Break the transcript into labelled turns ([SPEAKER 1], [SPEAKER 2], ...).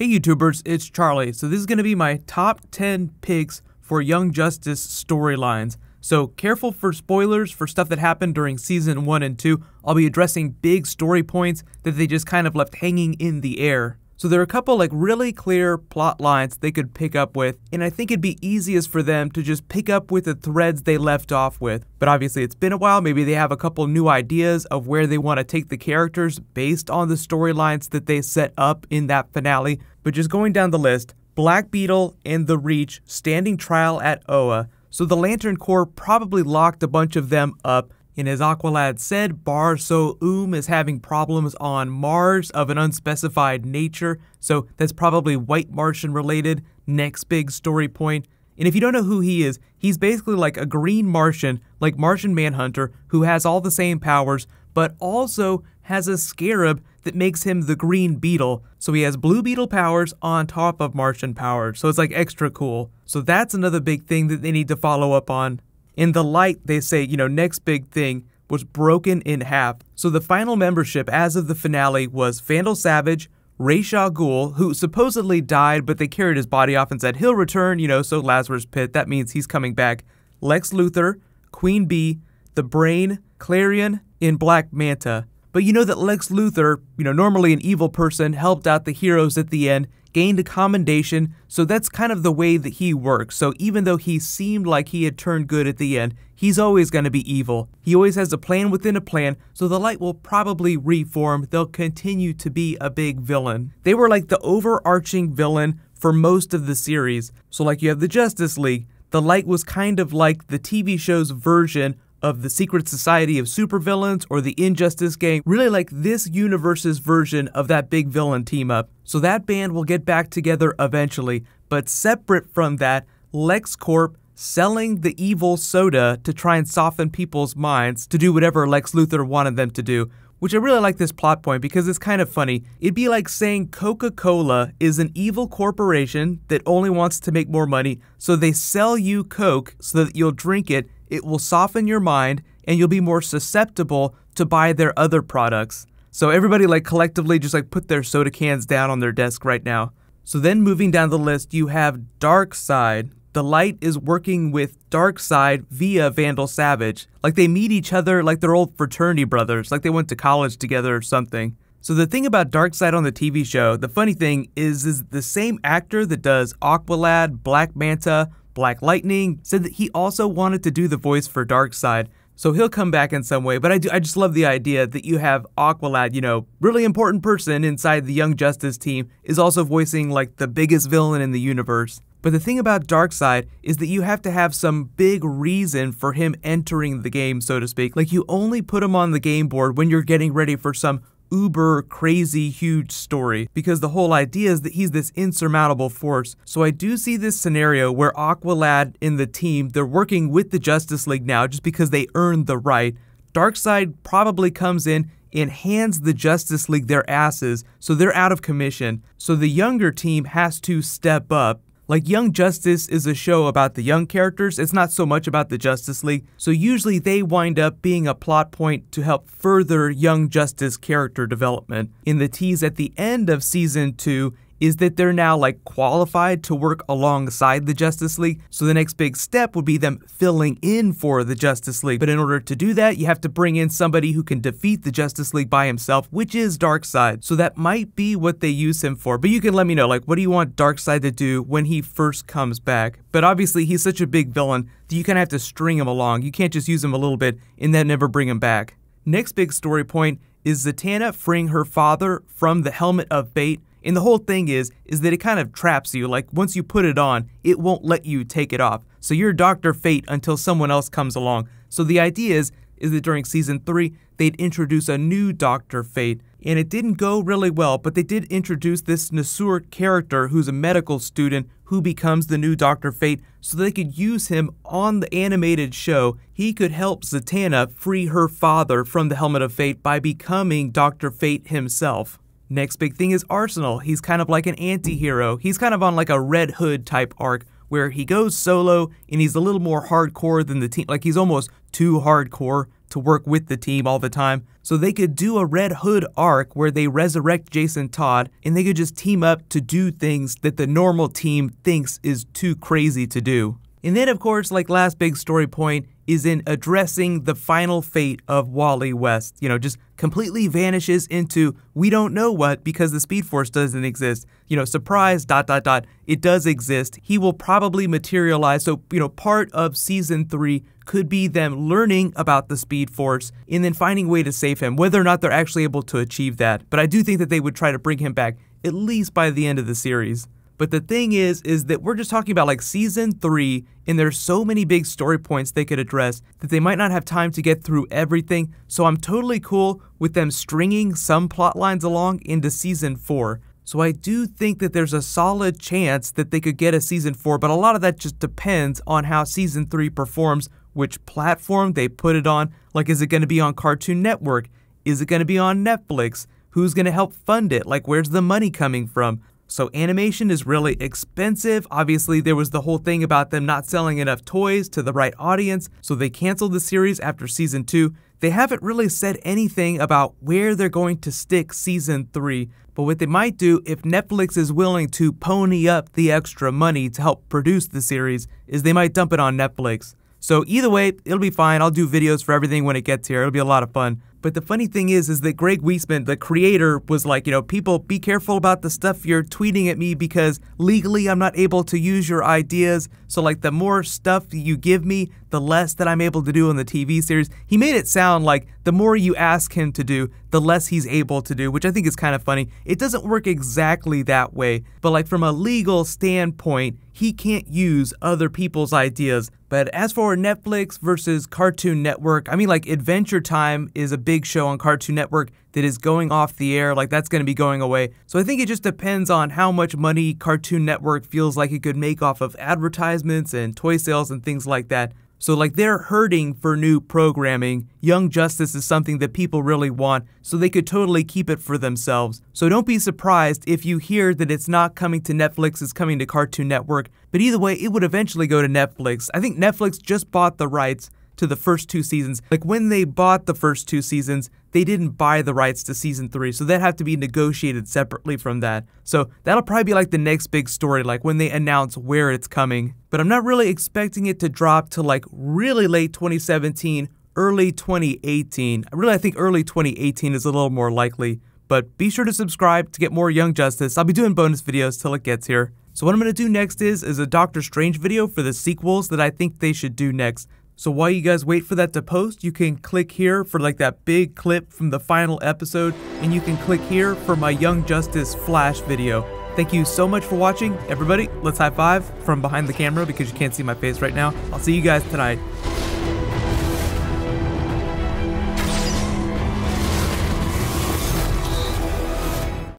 [SPEAKER 1] Hey YouTubers, it's Charlie. So this is going to be my top 10 picks for Young Justice storylines. So careful for spoilers for stuff that happened during season 1 and 2. I'll be addressing big story points that they just kind of left hanging in the air. So there are a couple like really clear plot lines they could pick up with, and I think it'd be easiest for them to just pick up with the threads they left off with. But obviously it's been a while, maybe they have a couple new ideas of where they want to take the characters based on the storylines that they set up in that finale. But just going down the list, Black Beetle and The Reach standing trial at Oa. So the Lantern Corps probably locked a bunch of them up and as Aqualad said, Bar So Um is having problems on Mars of an unspecified nature, so that's probably white Martian related. Next big story point. And if you don't know who he is, he's basically like a green Martian, like Martian Manhunter, who has all the same powers, but also has a scarab that makes him the green beetle. So he has blue beetle powers on top of Martian powers, so it's like extra cool. So that's another big thing that they need to follow up on. In the light, they say, you know, next big thing was broken in half. So the final membership as of the finale was Vandal Savage, Rayshaw Ghoul, who supposedly died, but they carried his body off and said he'll return, you know, so Lazarus Pit, that means he's coming back. Lex Luthor, Queen Bee, The Brain, Clarion, and Black Manta. But you know that Lex Luthor, you know, normally an evil person, helped out the heroes at the end, gained a commendation, so that's kind of the way that he works. So even though he seemed like he had turned good at the end, he's always going to be evil. He always has a plan within a plan, so the light will probably reform. They'll continue to be a big villain. They were like the overarching villain for most of the series. So like you have the Justice League, the light was kind of like the TV show's version of the Secret Society of Supervillains or the Injustice Gang. Really like this universe's version of that big villain team up. So that band will get back together eventually, but separate from that, LexCorp selling the evil soda to try and soften people's minds to do whatever Lex Luthor wanted them to do, which I really like this plot point because it's kind of funny. It'd be like saying Coca Cola is an evil corporation that only wants to make more money, so they sell you Coke so that you'll drink it it will soften your mind and you'll be more susceptible to buy their other products. So everybody like collectively just like put their soda cans down on their desk right now. So then moving down the list, you have Dark Side. The Light is working with Dark Side via Vandal Savage. Like they meet each other like they're old fraternity brothers, like they went to college together or something. So the thing about Dark Side on the TV show, the funny thing is is the same actor that does Aqualad, Black Manta, Black Lightning, said that he also wanted to do the voice for Darkseid, so he'll come back in some way. But I do, I just love the idea that you have Aqualad, you know, really important person inside the Young Justice team, is also voicing like the biggest villain in the universe. But the thing about Darkseid is that you have to have some big reason for him entering the game, so to speak. Like you only put him on the game board when you're getting ready for some uber crazy huge story because the whole idea is that he's this insurmountable force. So I do see this scenario where Aqualad and the team, they're working with the Justice League now just because they earned the right. Darkseid probably comes in and hands the Justice League their asses, so they're out of commission. So the younger team has to step up like Young Justice is a show about the young characters, it's not so much about the Justice League, so usually they wind up being a plot point to help further Young Justice character development. In the tease at the end of season 2, is that they're now like qualified to work alongside the Justice League. So the next big step would be them filling in for the Justice League. But in order to do that, you have to bring in somebody who can defeat the Justice League by himself, which is Darkseid. So that might be what they use him for. But you can let me know, like, what do you want Darkseid to do when he first comes back? But obviously, he's such a big villain that you kind of have to string him along. You can't just use him a little bit and then never bring him back. Next big story point is Zatanna freeing her father from the Helmet of Fate and the whole thing is, is that it kind of traps you. Like once you put it on, it won't let you take it off. So you're Dr. Fate until someone else comes along. So the idea is, is that during season three, they'd introduce a new Dr. Fate. And it didn't go really well, but they did introduce this Nasur character who's a medical student who becomes the new Dr. Fate so they could use him on the animated show. He could help Zatanna free her father from the Helmet of Fate by becoming Dr. Fate himself. Next big thing is Arsenal. He's kind of like an anti hero. He's kind of on like a Red Hood type arc where he goes solo and he's a little more hardcore than the team. Like he's almost too hardcore to work with the team all the time. So they could do a Red Hood arc where they resurrect Jason Todd and they could just team up to do things that the normal team thinks is too crazy to do. And then, of course, like last big story point is in addressing the final fate of Wally West. You know, just completely vanishes into we don't know what because the Speed Force doesn't exist. You know, surprise, dot, dot, dot. It does exist. He will probably materialize. So, you know, part of season three could be them learning about the Speed Force and then finding a way to save him, whether or not they're actually able to achieve that. But I do think that they would try to bring him back, at least by the end of the series. But the thing is, is that we're just talking about like season three, and there's so many big story points they could address that they might not have time to get through everything. So I'm totally cool with them stringing some plot lines along into season four. So I do think that there's a solid chance that they could get a season four, but a lot of that just depends on how season three performs, which platform they put it on. Like, is it going to be on Cartoon Network? Is it going to be on Netflix? Who's going to help fund it? Like, where's the money coming from? So animation is really expensive. Obviously, there was the whole thing about them not selling enough toys to the right audience, so they canceled the series after season 2. They haven't really said anything about where they're going to stick season 3, but what they might do if Netflix is willing to pony up the extra money to help produce the series is they might dump it on Netflix. So either way, it'll be fine. I'll do videos for everything when it gets here. It'll be a lot of fun. But the funny thing is, is that Greg Weisman, the creator, was like, you know, people be careful about the stuff you're tweeting at me because legally I'm not able to use your ideas. So like the more stuff you give me, the less that I'm able to do on the TV series. He made it sound like the more you ask him to do, the less he's able to do, which I think is kind of funny. It doesn't work exactly that way, but like from a legal standpoint, he can't use other people's ideas. But as for Netflix versus Cartoon Network, I mean like Adventure Time is a big show on Cartoon Network that is going off the air, like that's going to be going away. So I think it just depends on how much money Cartoon Network feels like it could make off of advertisements and toy sales and things like that. So, like, they're hurting for new programming. Young Justice is something that people really want, so they could totally keep it for themselves. So, don't be surprised if you hear that it's not coming to Netflix, it's coming to Cartoon Network. But either way, it would eventually go to Netflix. I think Netflix just bought the rights, to the first two seasons. Like when they bought the first two seasons, they didn't buy the rights to season three, so that have to be negotiated separately from that. So that'll probably be like the next big story, like when they announce where it's coming. But I'm not really expecting it to drop to like really late 2017, early 2018. Really, I think early 2018 is a little more likely. But be sure to subscribe to get more Young Justice. I'll be doing bonus videos till it gets here. So what I'm going to do next is, is a Doctor Strange video for the sequels that I think they should do next. So while you guys wait for that to post, you can click here for like that big clip from the final episode, and you can click here for my Young Justice Flash video. Thank you so much for watching. Everybody, let's high five from behind the camera because you can't see my face right now. I'll see you guys tonight.